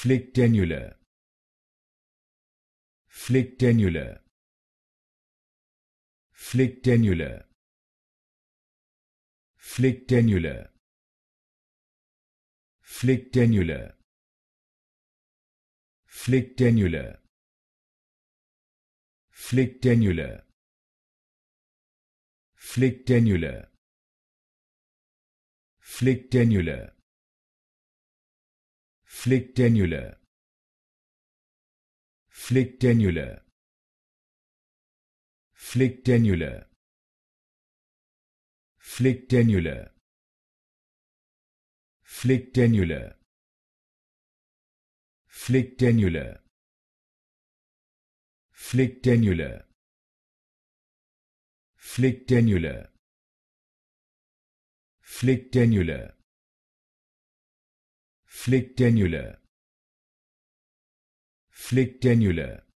Flick tenula. Flick tenula. Flick tenula. Flick tenula. Flick tenula. Flick tenula. Flick tenula. Flick tenula. Flictenula. Flick Flictenula. Flick Flictenula. Flick Flictenula. Flick Flictenula. Flick tenula. Flick tenula.